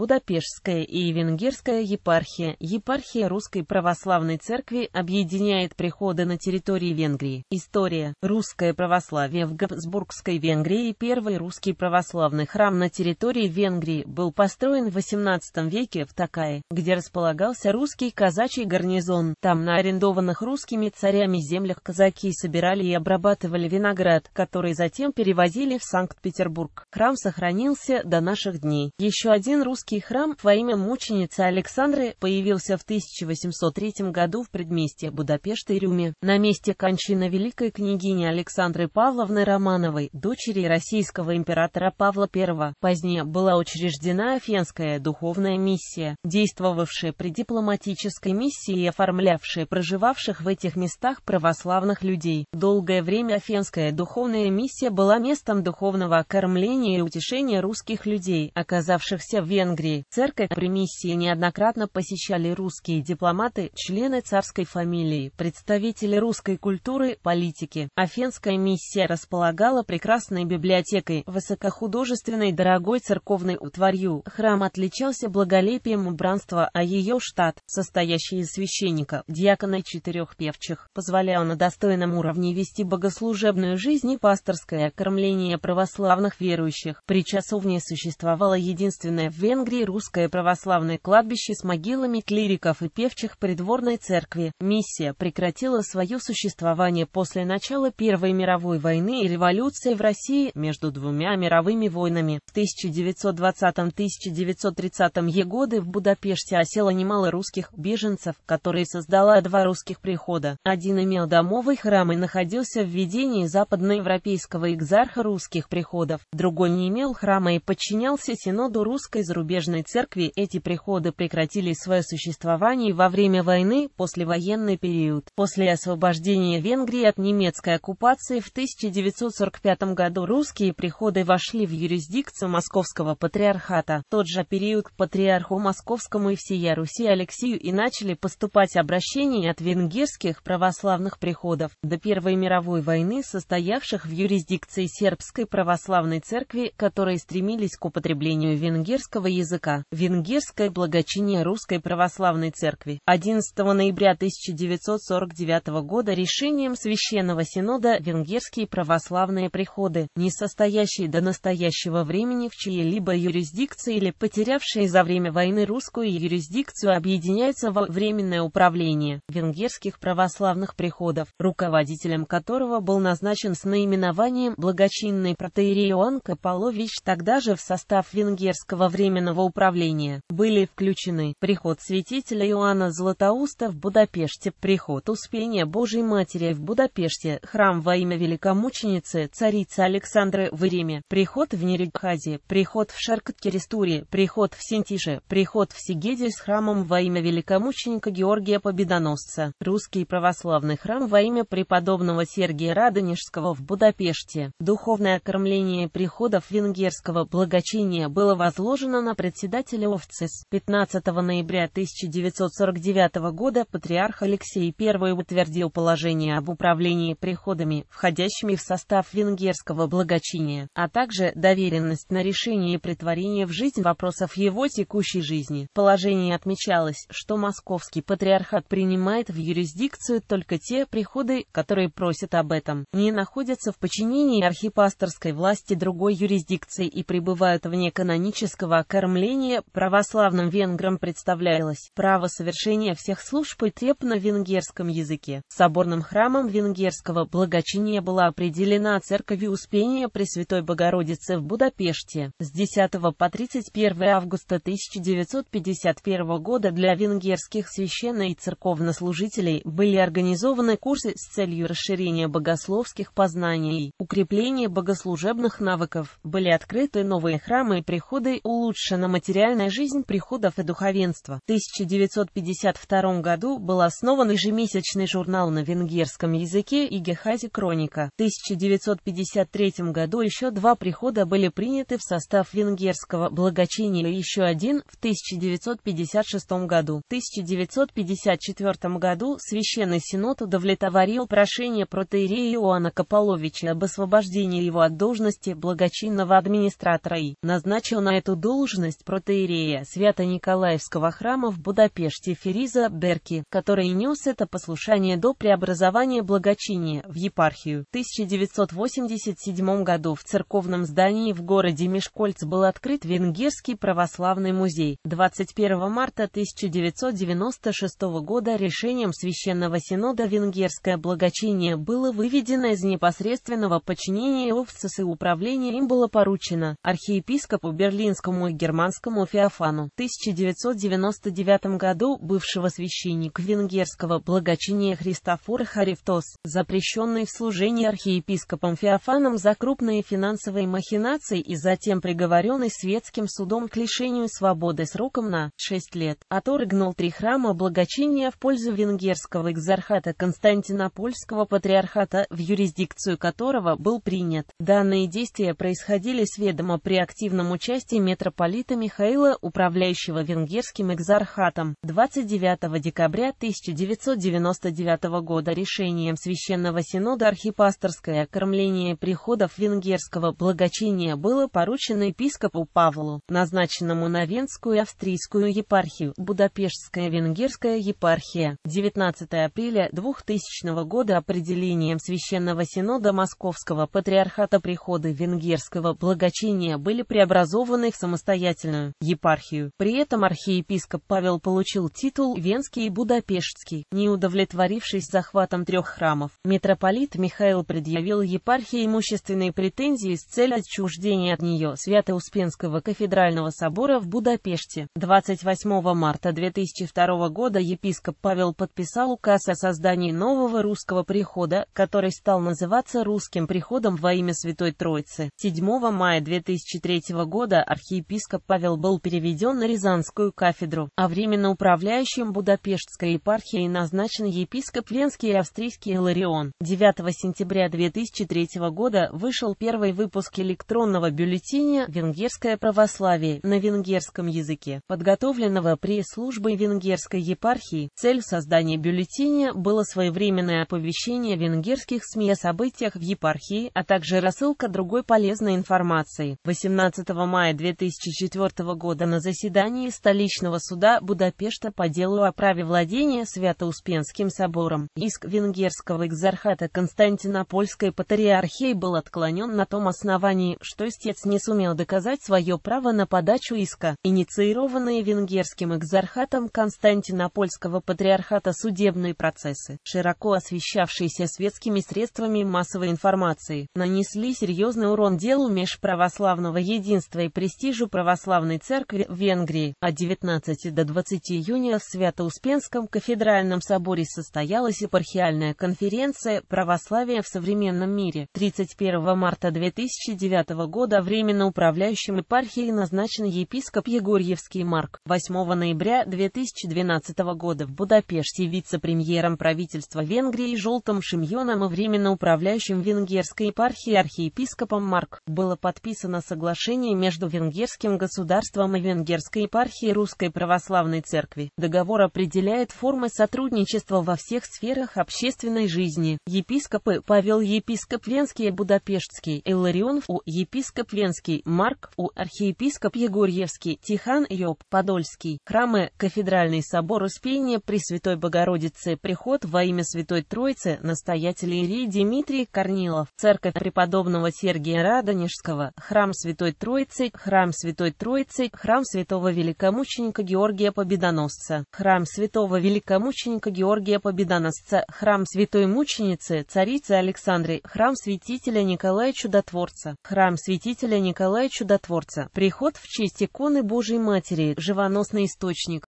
Будапештская и Венгерская епархия. Епархия Русской Православной Церкви объединяет приходы на территории Венгрии. История. Русское православие в Габсбургской Венгрии. Первый русский православный храм на территории Венгрии был построен в XVIII веке в Такае, где располагался русский казачий гарнизон. Там на арендованных русскими царями землях казаки собирали и обрабатывали виноград, который затем перевозили в Санкт-Петербург. Храм сохранился до наших дней. Еще один русский Исаакиевский храм во имя мученицы Александры появился в 1803 году в предместе Будапешта и Рюме, на месте кончины великой княгини Александры Павловны Романовой, дочери российского императора Павла I. Позднее была учреждена Афенская духовная миссия, действовавшая при дипломатической миссии и оформлявшая проживавших в этих местах православных людей. Долгое время Афенская духовная миссия была местом духовного окормления и утешения русских людей, оказавшихся в Вен Венгрии Церковь при миссии неоднократно посещали русские дипломаты, члены царской фамилии, представители русской культуры, политики. Афенская миссия располагала прекрасной библиотекой, высокохудожественной дорогой церковной утварью. Храм отличался благолепием убранства, а ее штат, состоящий из священника, диакона и четырех певчих, позволял на достойном уровне вести богослужебную жизнь и пасторское окормление православных верующих. При часовне существовало единственное в Венгрии Англии русское православное кладбище с могилами клириков и певчих придворной церкви. Миссия прекратила свое существование после начала Первой мировой войны и революции в России между двумя мировыми войнами. В 1920-1930 е годы в Будапеште осело немало русских беженцев, которые создала два русских прихода. Один имел домовый храм и находился в ведении западноевропейского экзарха русских приходов, другой не имел храма и подчинялся синоду русской зарубежной зарубежной церкви эти приходы прекратили свое существование во время войны, послевоенный период. После освобождения Венгрии от немецкой оккупации в 1945 году русские приходы вошли в юрисдикцию Московского патриархата. В тот же период к патриарху Московскому и всея Руси Алексею и начали поступать обращения от венгерских православных приходов до Первой мировой войны, состоявших в юрисдикции сербской православной церкви, которые стремились к употреблению венгерского языка языка Венгерское благочиние Русской Православной Церкви 11 ноября 1949 года решением Священного Синода венгерские православные приходы, не состоящие до настоящего времени в чьей-либо юрисдикции или потерявшие за время войны русскую юрисдикцию объединяются во Временное управление венгерских православных приходов, руководителем которого был назначен с наименованием благочинный протеерей Иоанн Каполович тогда же в состав венгерского временного церковного управления, были включены приход святителя Иоанна Златоуста в Будапеште, приход Успения Божьей Матери в Будапеште, храм во имя Великомученицы царицы Александры в Риме, приход в Нерегхазе, приход в Шаркаткерестуре, приход в Сентише, приход в Сигеде с храмом во имя Великомученика Георгия Победоносца, русский православный храм во имя преподобного Сергия Радонежского в Будапеште. Духовное кормление приходов венгерского благочиния было возложено на председателя ОФЦИС. 15 ноября 1949 года патриарх Алексей I утвердил положение об управлении приходами, входящими в состав венгерского благочиния, а также доверенность на решение и притворение в жизнь вопросов его текущей жизни. В положении отмечалось, что московский патриархат принимает в юрисдикцию только те приходы, которые просят об этом, не находятся в подчинении архипасторской власти другой юрисдикции и пребывают вне канонического карма оформления православным венграм представлялось право совершения всех служб и треп на венгерском языке. Соборным храмом венгерского благочиния была определена церковь Успения Пресвятой Богородицы в Будапеште. С 10 по 31 августа 1951 года для венгерских священно- и церковнослужителей были организованы курсы с целью расширения богословских познаний, укрепления богослужебных навыков, были открыты новые храмы и приходы, улучшены на материальную жизнь приходов и духовенства. В 1952 году был основан ежемесячный журнал на венгерском языке "Игехази Кроника. В 1953 году еще два прихода были приняты в состав венгерского благочиния и еще один в 1956 году. В 1954 году Священный Синод удовлетворил прошение протеерея Иоанна Кополовича об освобождении его от должности благочинного администратора и назначил на эту должность должность протеерея Свято-Николаевского храма в Будапеште Фериза Берки, который нес это послушание до преобразования благочиния в епархию. В 1987 году в церковном здании в городе Мешкольц был открыт Венгерский православный музей. 21 марта 1996 года решением Священного Синода Венгерское благочиние было выведено из непосредственного подчинения ОФСС и управление им было поручено архиепископу Берлинскому и Германии германскому Феофану. В 1999 году бывшего священника венгерского благочиния Христофора Харифтос, запрещенный в служении архиепископом Феофаном за крупные финансовые махинации и затем приговоренный светским судом к лишению свободы сроком на 6 лет, оторгнул три храма благочиния в пользу венгерского экзархата Константинопольского патриархата, в юрисдикцию которого был принят. Данные действия происходили с ведомо при активном участии митрополита митрополита Михаила, управляющего венгерским экзархатом, 29 декабря 1999 года решением Священного Синода архипасторское окормление приходов венгерского благочиния было поручено епископу Павлу, назначенному на Венскую австрийскую епархию, Будапештская венгерская епархия, 19 апреля 2000 года определением Священного Синода Московского Патриархата приходы венгерского благочиния были преобразованы в самостоятельные самостоятельную епархию. При этом архиепископ Павел получил титул Венский и Будапештский, не удовлетворившись захватом трех храмов. Митрополит Михаил предъявил епархии имущественные претензии с целью отчуждения от нее Свято-Успенского кафедрального собора в Будапеште. 28 марта 2002 года епископ Павел подписал указ о создании нового русского прихода, который стал называться русским приходом во имя Святой Троицы. 7 мая 2003 года архиепископ Павел был переведен на Рязанскую кафедру, а временно управляющим Будапештской епархией назначен епископ Венский и австрийский Ларион. 9 сентября 2003 года вышел первый выпуск электронного бюллетеня «Венгерское православие» на венгерском языке, подготовленного пресс-службой венгерской епархии. Цель создания бюллетеня было своевременное оповещение венгерских СМИ о событиях в епархии, а также рассылка другой полезной информации. 18 мая 2004 1994 года на заседании столичного суда Будапешта по делу о праве владения Свято-Успенским собором. Иск венгерского экзархата Константинопольской патриархии был отклонен на том основании, что истец не сумел доказать свое право на подачу иска. Инициированные венгерским экзархатом Константинопольского патриархата судебные процессы, широко освещавшиеся светскими средствами массовой информации, нанесли серьезный урон делу межправославного единства и престижу православия православной церкви в Венгрии, от 19 до 20 июня в Свято-Успенском кафедральном соборе состоялась епархиальная конференция «Православие в современном мире». 31 марта 2009 года временно управляющим епархией назначен епископ Егорьевский Марк. 8 ноября 2012 года в Будапеште вице-премьером правительства Венгрии Желтым Шимьоном и временно управляющим венгерской епархией архиепископом Марк было подписано соглашение между венгерским государством государством и Венгерской епархии Русской Православной Церкви. Договор определяет формы сотрудничества во всех сферах общественной жизни. Епископы Павел Епископ Венский и Будапештский, Илларион У. Епископ Венский, Марк У. Архиепископ Егорьевский, Тихан Йоб, Подольский. Храмы, Кафедральный собор Успения Пресвятой Богородицы, приход во имя Святой Троицы, настоятель Ирий Дмитрий Корнилов, церковь преподобного Сергия Радонежского, храм Святой Троицы, храм Святой Троицы, храм святого великомученика Георгия Победоносца, храм святого великомученика Георгия Победоносца, храм святой мученицы, царицы Александры, храм святителя Николая Чудотворца, храм святителя Николая Чудотворца, приход в честь иконы Божьей Матери, живоносный источник.